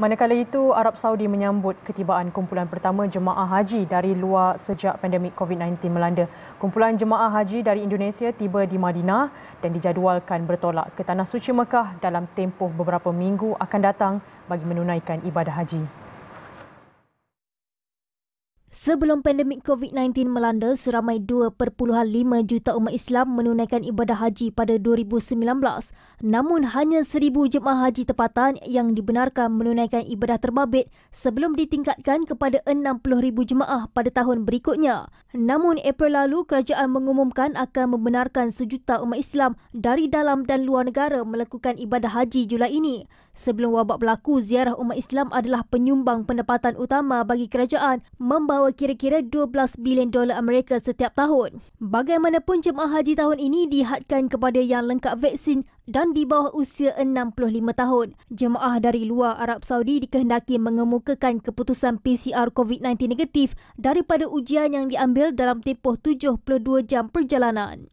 Manakala itu, Arab Saudi menyambut ketibaan kumpulan pertama jemaah haji dari luar sejak pandemik COVID-19 melanda. Kumpulan jemaah haji dari Indonesia tiba di Madinah dan dijadualkan bertolak ke Tanah Suci Mekah dalam tempoh beberapa minggu akan datang bagi menunaikan ibadah haji. Sebelum pandemik COVID-19 melanda, seramai 2.5 juta umat Islam menunaikan ibadah haji pada 2019. Namun, hanya 1,000 jemaah haji tempatan yang dibenarkan menunaikan ibadah terbabit sebelum ditingkatkan kepada 60,000 jemaah pada tahun berikutnya. Namun, April lalu, kerajaan mengumumkan akan membenarkan sejuta umat Islam dari dalam dan luar negara melakukan ibadah haji Julai ini. Sebelum wabak berlaku, ziarah umat Islam adalah penyumbang pendapatan utama bagi kerajaan membawa kira-kira 12 bilion dolar Amerika setiap tahun. Bagaimanapun jemaah haji tahun ini dihadkan kepada yang lengkap vaksin dan di bawah usia 65 tahun. Jemaah dari luar Arab Saudi dikehendaki mengemukakan keputusan PCR COVID-19 negatif daripada ujian yang diambil dalam tempoh 72 jam perjalanan.